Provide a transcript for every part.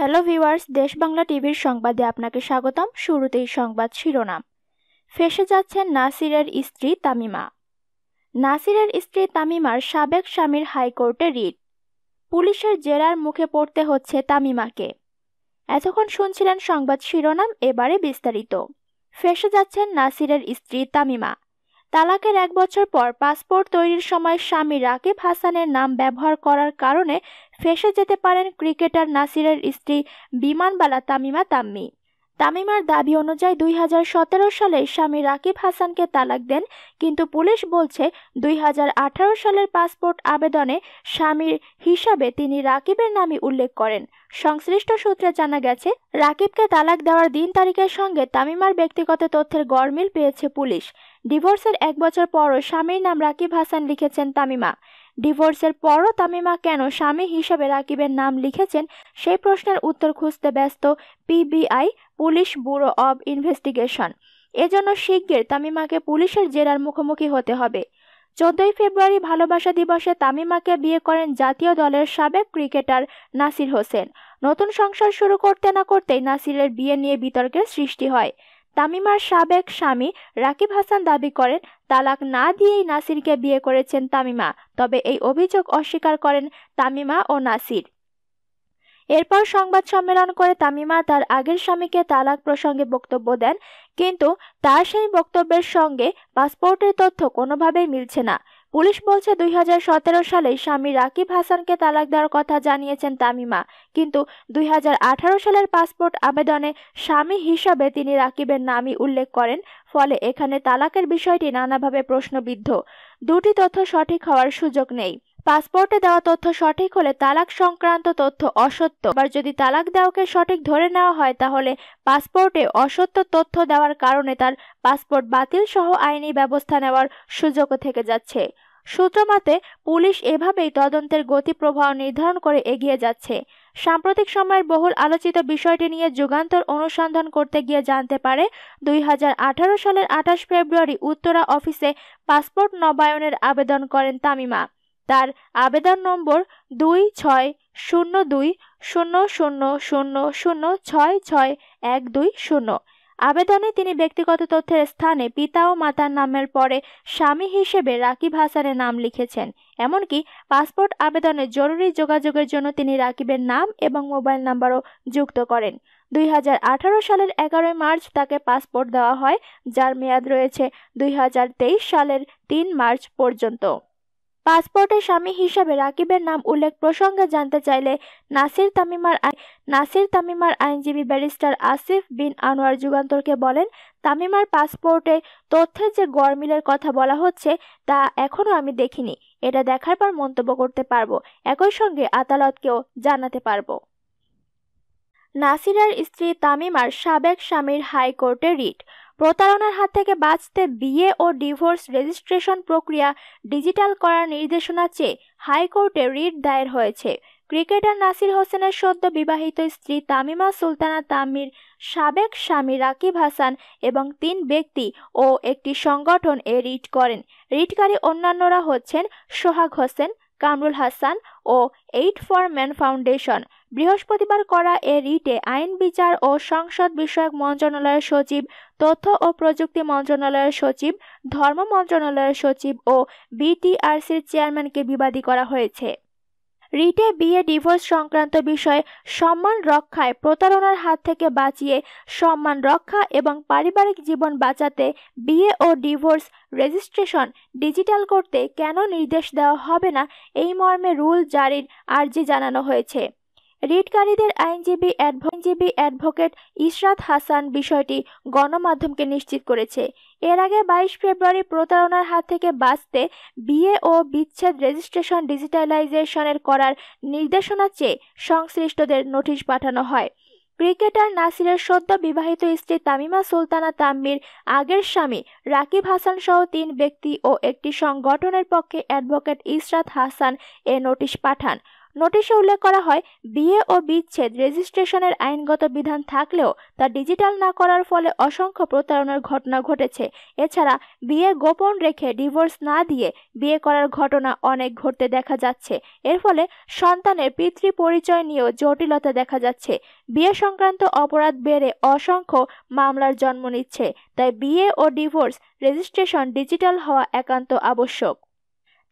hello viewers দেশ বাংলা টিভির সংবাদে আপনাকে স্বাগতম শুরুতেই সংবাদ শিরোনাম ফেসে যাচ্ছেন নাসিরের স্ত্রী তামিমা নাসিরের স্ত্রী তামিমার সাবেক স্বামীর হাইকোর্টে রিট পুলিশের জেরার মুখে পড়তে হচ্ছে তামিমাকে এতক্ষণ শুনছিলেন সংবাদ শিরোনাম এবারে বিস্তারিত ফেসে যাচ্ছেন নাসিরের স্ত্রী তামিমা তালাকের এক বছর পর পাসপোর্ট তৈরির সময় স্বামী রাকিব হাসানের নাম ব্যবহার করার কারণে ফেঁসে যেতে পারেন ক্রিকেটার নাসিরের স্ত্রী বিমানবালা তামিমা তাম্মি তামিমার দাবি অনুযায়ী দুই সতেরো সালে স্বামী রাকিব হাসানকে তালাক দেন কিন্তু পুলিশ বলছে দুই সালের পাসপোর্ট আবেদনে স্বামীর হিসাবে তিনি রাকিবের নামই উল্লেখ করেন সংশ্লিষ্ট সূত্রে জানা গেছে রাকিবকে তালাক দেওয়ার দিন তারিখের সঙ্গে তামিমার ব্যক্তিগত তথ্যের গড়মিল পেয়েছে পুলিশ ডিভোর্সের এক বছর পরও স্বামীর নাম রাকিব হাসান লিখেছেন তামিমা ডিভোর্সের পরও তামিমা কেন স্বামী হিসেবে রাকিবের নাম লিখেছেন সেই প্রশ্নের উত্তর খুঁজতে ব্যস্ত PBI police bureau of investigation এজন্য শিগগির তামিমাকে পুলিশের জেরার মুখোমুখি হতে হবে চোদ্দই ফেব্রুয়ারি ভালোবাসা দিবসে তামিমাকে বিয়ে করেন জাতীয় দলের সাবেক ক্রিকেটার নাসির হোসেন নতুন সংসার শুরু করতে না করতেই নাসিরের বিয়ে নিয়ে বিতর্কের সৃষ্টি হয় তামিমার সাবেক স্বামী রাকিব হাসান দাবি করেন তালাক না দিয়েই নাসিরকে বিয়ে করেছেন তামিমা তবে এই অভিযোগ অস্বীকার করেন তামিমা ও নাসির এরপর সংবাদ সম্মেলন করে তামিমা তার আগের স্বামীকে তালাক প্রসঙ্গে বক্তব্য দেন কিন্তু তার সেই বক্তব্যের সঙ্গে পাসপোর্টের তথ্য কোনোভাবেই মিলছে না পুলিশ বলছে দুই সালে স্বামী রাকিব হাসানকে তালাক দেওয়ার কথা জানিয়েছেন তামিমা কিন্তু দুই সালের পাসপোর্ট আবেদনে স্বামী হিসাবে তিনি রাকিবের নামই উল্লেখ করেন ফলে এখানে তালাকের বিষয়টি নানাভাবে প্রশ্নবিদ্ধ দুটি তথ্য সঠিক হওয়ার সুযোগ নেই পাসপোর্টে দেওয়া তথ্য সঠিক হলে তালাক সংক্রান্ত তথ্য অসত্য আবার যদি তালাক দেওয়াকে সঠিক ধরে নেওয়া হয় তাহলে পাসপোর্টে অসত্য তথ্য দেওয়ার কারণে তার পাসপোর্ট বাতিল সহ আইনি ব্যবস্থা নেওয়ার সুযোগও থেকে যাচ্ছে সূত্রমতে পুলিশ এভাবেই তদন্তের গতি প্রবাহ নির্ধারণ করে এগিয়ে যাচ্ছে সাম্প্রতিক সময়ের বহুল আলোচিত বিষয়টি নিয়ে যুগান্তর অনুসন্ধান করতে গিয়ে জানতে পারে দুই সালের আঠাশ ফেব্রুয়ারি উত্তরা অফিসে পাসপোর্ট নবায়নের আবেদন করেন তামিমা তার আবেদন নম্বর দুই ছয় শূন্য দুই শূন্য শূন্য শূন্য শূন্য ছয় ছয় এক দুই শূন্য আবেদনে তিনি ব্যক্তিগত তথ্যের স্থানে পিতা ও মাতার নামের পরে স্বামী হিসেবে রাকিব হাসানের নাম লিখেছেন এমনকি পাসপোর্ট আবেদনে জরুরি যোগাযোগের জন্য তিনি রাকিবের নাম এবং মোবাইল নাম্বারও যুক্ত করেন দুই সালের এগারোই মার্চ তাকে পাসপোর্ট দেওয়া হয় যার মেয়াদ রয়েছে দুই সালের তিন মার্চ পর্যন্ত পাসপোর্টের স্বামী হিসাবে রাকিবের নাম উল্লেখ প্রসঙ্গে জানতে চাইলে নাসির তামিমার নাসির তামিমার আইনজীবী ব্যারিস্টার আসিফ বিন আনোয়ার যুগান্তরকে বলেন তামিমার পাসপোর্টে তথ্যের যে গড়মিলের কথা বলা হচ্ছে তা এখনও আমি দেখিনি এটা দেখার পর মন্তব্য করতে পারবো একই সঙ্গে আদালতকেও জানাতে পারবো নাসিরার স্ত্রী তামিমার সাবেক স্বামীর হাইকোর্টে রিট প্রতারণার হাত থেকে বাঁচতে বিয়ে ও ডিভোর্স রেজিস্ট্রেশন প্রক্রিয়া ডিজিটাল করার নির্দেশনা চেয়ে হাইকোর্টে রিট দায়ের হয়েছে ক্রিকেটার নাসির হোসেনের সদ্য বিবাহিত স্ত্রী তামিমা সুলতানা তামির সাবেক স্বামী রাকিব হাসান এবং তিন ব্যক্তি ও একটি সংগঠন এ রিট করেন রিটকারী অন্যান্যরা হচ্ছেন সোহাগ হোসেন কামরুল হাসান ও এইট ফর ম্যান ফাউন্ডেশন বৃহস্পতিবার করা এ রিটে আইন বিচার ও সংসদ বিষয়ক মন্ত্রণালয়ের সচিব তথ্য ও প্রযুক্তি মন্ত্রণালয়ের সচিব ধর্ম মন্ত্রণালয়ের সচিব ও বিটিআরসির চেয়ারম্যানকে বিবাদী করা হয়েছে রিটে বিয়ে ডিভোর্স সংক্রান্ত বিষয়ে সম্মান রক্ষায় প্রতারণার হাত থেকে বাঁচিয়ে সম্মান রক্ষা এবং পারিবারিক জীবন বাঁচাতে বিয়ে ও ডিভোর্স রেজিস্ট্রেশন ডিজিটাল করতে কেন নির্দেশ দেওয়া হবে না এই মর্মে রুল জারির আর্জি জানানো হয়েছে রিটকারীদের আইনজীবী আইনজীবী অ্যাডভোকেট ইশরাত হাসান বিষয়টি গণমাধ্যমকে নিশ্চিত করেছে এর আগে বাইশ ফেব্রুয়ারি প্রতারণার হাত থেকে বাঁচতে বিয়ে ও বিচ্ছেদ রেজিস্ট্রেশন ডিজিটালাইজেশনের করার নির্দেশনা চেয়ে সংশ্লিষ্টদের নোটিশ পাঠানো হয় ক্রিকেটার নাসিরের সদ্য বিবাহিত স্ত্রী তামিমা সুলতানা তাম্মির আগের স্বামী রাকিব হাসান সহ তিন ব্যক্তি ও একটি সংগঠনের পক্ষে অ্যাডভোকেট ইশরাত হাসান এ নোটিশ পাঠান নোটিশে উল্লেখ করা হয় বিয়ে ও বিচ্ছেদ রেজিস্ট্রেশনের আইনগত বিধান থাকলেও তা ডিজিটাল না করার ফলে অসংখ্য প্রতারণার ঘটনা ঘটেছে এছাড়া বিয়ে গোপন রেখে ডিভোর্স না দিয়ে বিয়ে করার ঘটনা অনেক ঘটতে দেখা যাচ্ছে এর ফলে সন্তানের পিতৃ পরিচয় নিয়েও জটিলতা দেখা যাচ্ছে বিয়ে সংক্রান্ত অপরাধ বেড়ে অসংখ্য মামলার জন্ম নিচ্ছে তাই বিয়ে ও ডিভোর্স রেজিস্ট্রেশন ডিজিটাল হওয়া একান্ত আবশ্যক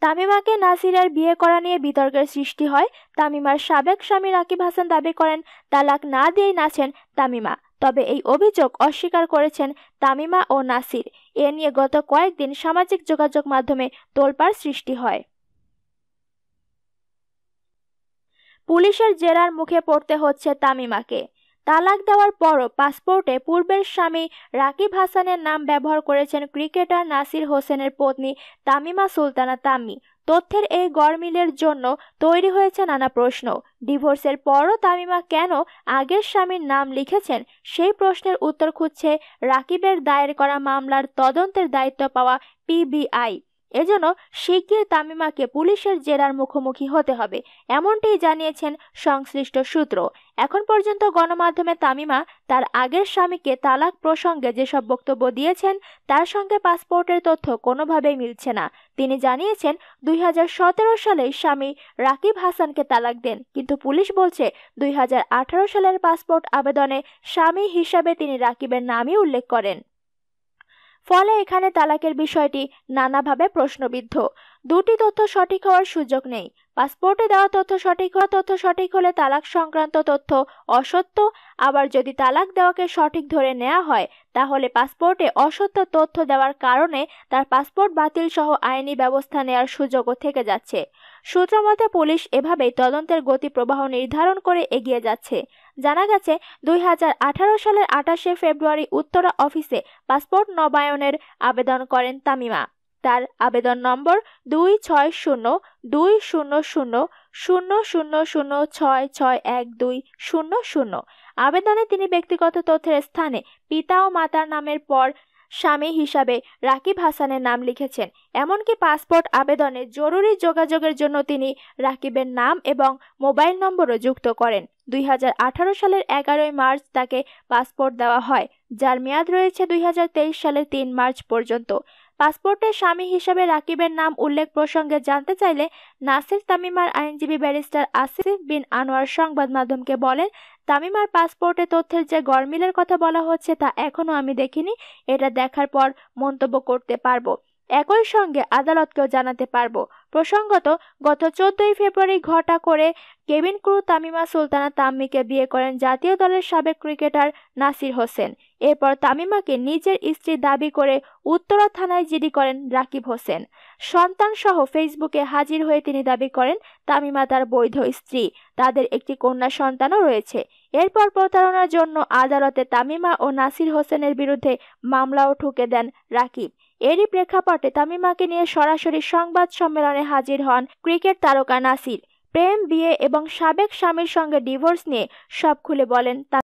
তামিমাকে নাসিরার বিয়ে করা নিয়ে বিতর্কের সৃষ্টি হয় তামিমার সাবেক স্বামী রাকিব হাসান দাবি করেন তালাক না দিয়েই নাচেন তামিমা তবে এই অভিযোগ অস্বীকার করেছেন তামিমা ও নাসির এ নিয়ে গত কয়েকদিন সামাজিক যোগাযোগ মাধ্যমে তোলপাড় সৃষ্টি হয় পুলিশের জেরার মুখে পড়তে হচ্ছে তামিমাকে তালাক দেওয়ার পরও পাসপোর্টে পূর্বের স্বামী রাকিব হাসানের নাম ব্যবহার করেছেন ক্রিকেটার নাসির হোসেনের পত্নী তামিমা সুলতানা তামি তথ্যের এই গড়মিলের জন্য তৈরি হয়েছে নানা প্রশ্ন ডিভোর্সের পরও তামিমা কেন আগের স্বামীর নাম লিখেছেন সেই প্রশ্নের উত্তর খুঁজছে রাকিবের দায়ের করা মামলার তদন্তের দায়িত্ব পাওয়া পিবিআই এজন্য শিগগির তামিমাকে পুলিশের জেরার মুখোমুখি হতে হবে এমনটাই জানিয়েছেন সংশ্লিষ্ট সূত্র এখন পর্যন্ত গণমাধ্যমে তামিমা তার আগের স্বামীকে তালাক প্রসঙ্গে যেসব বক্তব্য দিয়েছেন তার সঙ্গে পাসপোর্টের তথ্য কোনোভাবেই মিলছে না তিনি জানিয়েছেন দুই হাজার সালে স্বামী রাকিব হাসানকে তালাক দেন কিন্তু পুলিশ বলছে দুই সালের পাসপোর্ট আবেদনে স্বামী হিসাবে তিনি রাকিবের নামই উল্লেখ করেন ফলে এখানে তালাকের বিষয়টি নানাভাবে প্রশ্নবিদ্ধ দুটি তথ্য সঠিক হওয়ার সুযোগ নেই পাসপোর্টে দেওয়া তথ্য সঠিক হওয়া তথ্য সঠিক হলে তালাক সংক্রান্ত তথ্য অসত্য আবার যদি তালাক দেওয়াকে সঠিক ধরে নেওয়া হয় তাহলে পাসপোর্টে অসত্য তথ্য দেওয়ার কারণে তার পাসপোর্ট বাতিল সহ আইনি ব্যবস্থা নেওয়ার সুযোগও থেকে যাচ্ছে সূত্রমতে পুলিশ এভাবেই তদন্তের গতি প্রবাহ নির্ধারণ করে এগিয়ে যাচ্ছে জানা গেছে দুই সালের আঠাশে ফেব্রুয়ারি উত্তরা অফিসে পাসপোর্ট নবায়নের আবেদন করেন তামিমা তার আবেদন নম্বর দুই ছয় শূন্য দুই শূন্য শূন্য শূন্য শূন্য শূন্য ছয় ছয় এক দুই শূন্য শূন্য আবেদনে তিনি ব্যক্তিগত তথ্যের স্থানে পিতা ও মাতার নামের পর স্বামী হিসাবে রাকিব হাসানের নাম লিখেছেন এমনকি পাসপোর্ট আবেদনে জরুরি যোগাযোগের জন্য তিনি রাকিবের নাম এবং মোবাইল নম্বরও যুক্ত করেন দুই সালের এগারোই মার্চ তাকে পাসপোর্ট দেওয়া হয় যার মেয়াদ রয়েছে দুই সালের তিন মার্চ পর্যন্ত পাসপোর্টে স্বামী হিসাবে রাকিবের নাম উল্লেখ প্রসঙ্গে জানতে চাইলে নাসির তামিমার আইনজীবী ব্যারিস্টার আসিফ বিন আনোয়ার সংবাদ মাধ্যমকে বলেন তামিমার পাসপোর্টে তথ্যের যে গরমিলের কথা বলা হচ্ছে তা এখনও আমি দেখিনি এটা দেখার পর মন্তব্য করতে পারবো একই সঙ্গে আদালতকেও জানাতে পারবো প্রসঙ্গত গত চোদ্দই ফেব্রুয়ারি ঘটা করে কেবিন ক্রু তামিমা সুলতানা তাম্মিকে বিয়ে করেন জাতীয় দলের সাবেক ক্রিকেটার নাসির হোসেন এরপর তামিমাকে নিজের স্ত্রী দাবি করে উত্তরা থানায় জিডি করেন রাকিব হোসেন সন্তান সহ ফেসবুকে হাজির হয়ে তিনি দাবি করেন তামিমা তার বৈধ স্ত্রী তাদের একটি কন্যা সন্তানও রয়েছে এরপর প্রতারণার জন্য আদালতে তামিমা ও নাসির হোসেনের বিরুদ্ধে মামলাও ঠুকে দেন রাকিব এরই প্রেক্ষাপটে তামিমাকে নিয়ে সরাসরি সংবাদ সম্মেলনে হাজির হন ক্রিকেট তারকা নাসির প্রেম বিয়ে এবং সাবেক স্বামীর সঙ্গে ডিভোর্স নিয়ে সব খুলে বলেন